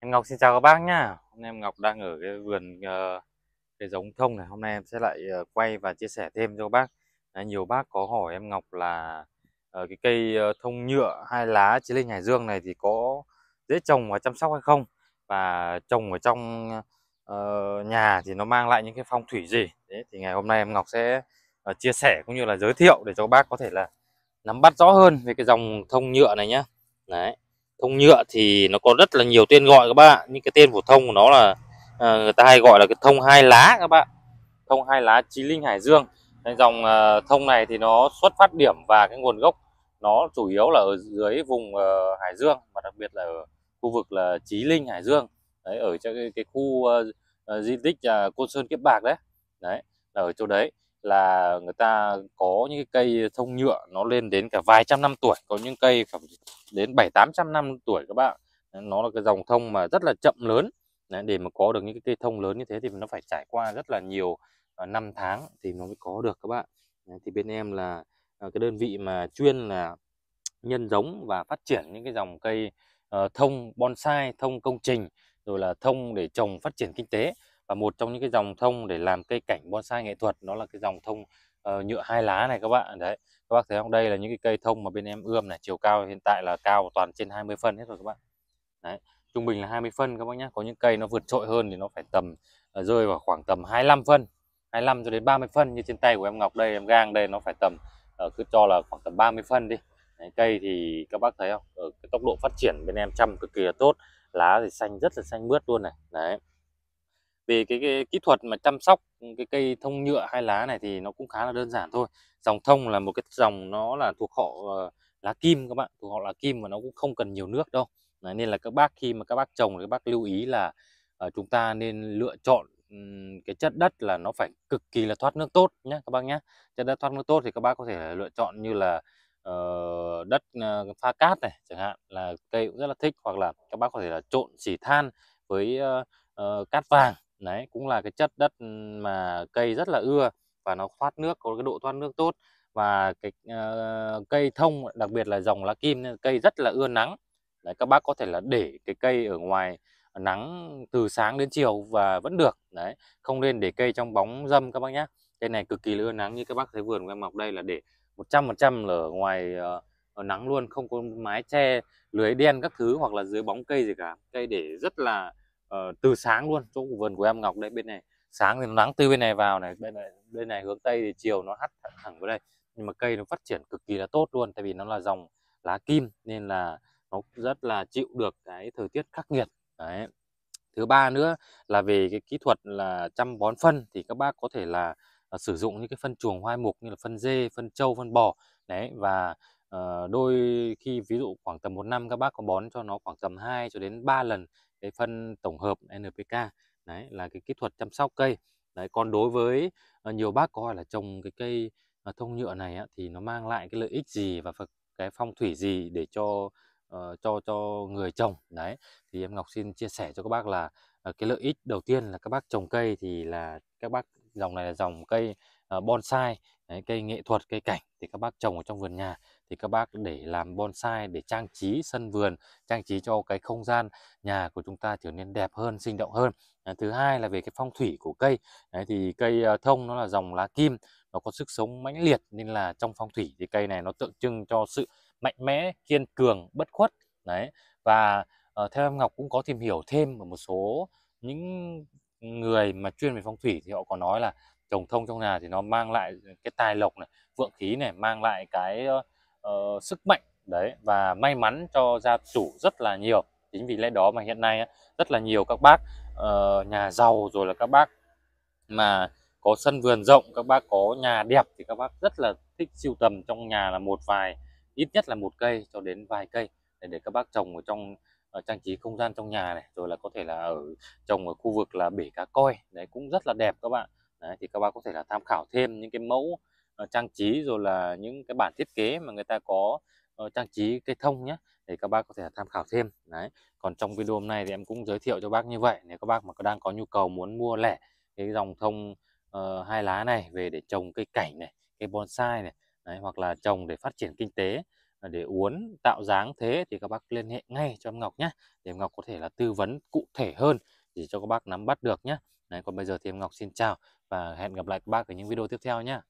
Em Ngọc xin chào các bác nhá. Hôm nay em Ngọc đang ở cái vườn ờ, cái giống thông này. Hôm nay em sẽ lại ờ, quay và chia sẻ thêm cho các bác. Đấy, nhiều bác có hỏi em Ngọc là ờ, cái cây thông nhựa hai lá chí linh Hải Dương này thì có dễ trồng và chăm sóc hay không? Và trồng ở trong uh, nhà thì nó mang lại những cái phong thủy gì? Đấy, thì ngày hôm nay em Ngọc sẽ chia sẻ cũng như là giới thiệu để cho các bác có thể là nắm bắt rõ hơn về cái dòng thông nhựa này nhá. Đấy thông nhựa thì nó có rất là nhiều tên gọi các bạn nhưng cái tên phổ thông của nó là à, người ta hay gọi là cái thông hai lá các bạn thông hai lá chí linh hải dương cái dòng à, thông này thì nó xuất phát điểm và cái nguồn gốc nó chủ yếu là ở dưới vùng à, hải dương và đặc biệt là ở khu vực là chí linh hải dương đấy ở trong cái, cái khu à, di tích à, côn sơn kiếp bạc đấy đấy là ở chỗ đấy là người ta có những cây thông nhựa nó lên đến cả vài trăm năm tuổi có những cây khoảng đến bảy tám trăm năm tuổi các bạn nó là cái dòng thông mà rất là chậm lớn để mà có được những cái cây thông lớn như thế thì nó phải trải qua rất là nhiều ờ, năm tháng thì nó mới có được các bạn thì bên em là ờ, cái đơn vị mà chuyên là nhân giống và phát triển những cái dòng cây ờ, thông bonsai thông công trình rồi là thông để trồng phát triển kinh tế và một trong những cái dòng thông để làm cây cảnh bonsai nghệ thuật nó là cái dòng thông uh, nhựa hai lá này các bạn đấy các bác thấy không đây là những cái cây thông mà bên em ươm này chiều cao hiện tại là cao toàn trên 20 phân hết rồi các bạn đấy trung bình là 20 phân các bác nhé có những cây nó vượt trội hơn thì nó phải tầm uh, rơi vào khoảng tầm 25 phân 25 cho đến 30 phân như trên tay của em Ngọc đây em gang đây nó phải tầm uh, cứ cho là khoảng tầm 30 phân đi đấy, cây thì các bác thấy không ở cái tốc độ phát triển bên em chăm cực kỳ là tốt lá thì xanh rất là xanh mướt luôn này đấy về cái, cái kỹ thuật mà chăm sóc cái cây thông nhựa hai lá này thì nó cũng khá là đơn giản thôi dòng thông là một cái dòng nó là thuộc họ ờ, lá kim các bạn thuộc họ lá kim và nó cũng không cần nhiều nước đâu Đấy, nên là các bác khi mà các bác trồng các bác lưu ý là uh, chúng ta nên lựa chọn um, cái chất đất là nó phải cực kỳ là thoát nước tốt nhé các bác nhé chất đất thoát nước tốt thì các bác có thể lựa chọn như là uh, đất uh, pha cát này chẳng hạn là cây cũng rất là thích hoặc là các bác có thể là trộn xỉ than với uh, uh, cát vàng đấy cũng là cái chất đất mà cây rất là ưa và nó thoát nước có cái độ thoát nước tốt và cái uh, cây thông đặc biệt là dòng lá kim cây rất là ưa nắng đấy, các bác có thể là để cái cây ở ngoài nắng từ sáng đến chiều và vẫn được đấy không nên để cây trong bóng dâm các bác nhé cây này cực kỳ là ưa nắng như các bác thấy vườn của em mọc đây là để 100% là ở ngoài uh, ở nắng luôn không có mái che lưới đen các thứ hoặc là dưới bóng cây gì cả cây để rất là Ờ, từ sáng luôn chỗ vườn của em Ngọc đây bên này sáng thì nó nắng từ bên này vào này bên này bên này hướng tây thì chiều nó hắt thẳng vào đây nhưng mà cây nó phát triển cực kỳ là tốt luôn tại vì nó là dòng lá kim nên là nó rất là chịu được cái thời tiết khắc nghiệt đấy thứ ba nữa là về cái kỹ thuật là chăm bón phân thì các bác có thể là à, sử dụng những cái phân chuồng hoai mục như là phân dê phân trâu phân bò đấy và Ờ, đôi khi ví dụ khoảng tầm một năm các bác có bón cho nó khoảng tầm 2 cho đến 3 lần cái phân tổng hợp NPK đấy là cái kỹ thuật chăm sóc cây đấy còn đối với uh, nhiều bác có hỏi là trồng cái cây uh, thông nhựa này á, thì nó mang lại cái lợi ích gì và cái phong thủy gì để cho uh, cho cho người trồng đấy thì em Ngọc xin chia sẻ cho các bác là uh, cái lợi ích đầu tiên là các bác trồng cây thì là các bác dòng này là dòng cây ờ, bonsai đấy, cây nghệ thuật cây cảnh thì các bác trồng ở trong vườn nhà thì các bác để làm bonsai để trang trí sân vườn trang trí cho cái không gian nhà của chúng ta trở nên đẹp hơn sinh động hơn à, thứ hai là về cái phong thủy của cây đấy, thì cây ờ, thông nó là dòng lá kim nó có sức sống mãnh liệt nên là trong phong thủy thì cây này nó tượng trưng cho sự mạnh mẽ kiên cường bất khuất đấy và uh, theo em Ngọc cũng có tìm hiểu thêm ở một số những người mà chuyên về phong thủy thì họ có nói là trồng thông trong nhà thì nó mang lại cái tài lộc này vượng khí này mang lại cái uh, sức mạnh đấy và may mắn cho gia chủ rất là nhiều chính vì lẽ đó mà hiện nay rất là nhiều các bác uh, nhà giàu rồi là các bác mà có sân vườn rộng các bác có nhà đẹp thì các bác rất là thích siêu tầm trong nhà là một vài ít nhất là một cây cho đến vài cây để, để các bác trồng ở trong Ờ, trang trí không gian trong nhà này rồi là có thể là ở trồng ở khu vực là bể cá coi đấy cũng rất là đẹp các bạn đấy, thì các bạn có thể là tham khảo thêm những cái mẫu uh, trang trí rồi là những cái bản thiết kế mà người ta có uh, trang trí cây thông nhé thì các bác có thể là tham khảo thêm đấy còn trong video hôm nay thì em cũng giới thiệu cho bác như vậy nếu các bác mà có đang có nhu cầu muốn mua lẻ cái dòng thông uh, hai lá này về để trồng cây cảnh này cây bonsai này đấy, hoặc là trồng để phát triển kinh tế Ờ, để uốn tạo dáng thế thì các bác liên hệ ngay cho Ngọc nhé để Ngọc có thể là tư vấn cụ thể hơn để cho các bác nắm bắt được nhé Đấy, còn bây giờ thì em Ngọc xin chào và hẹn gặp lại các bác ở những video tiếp theo nhé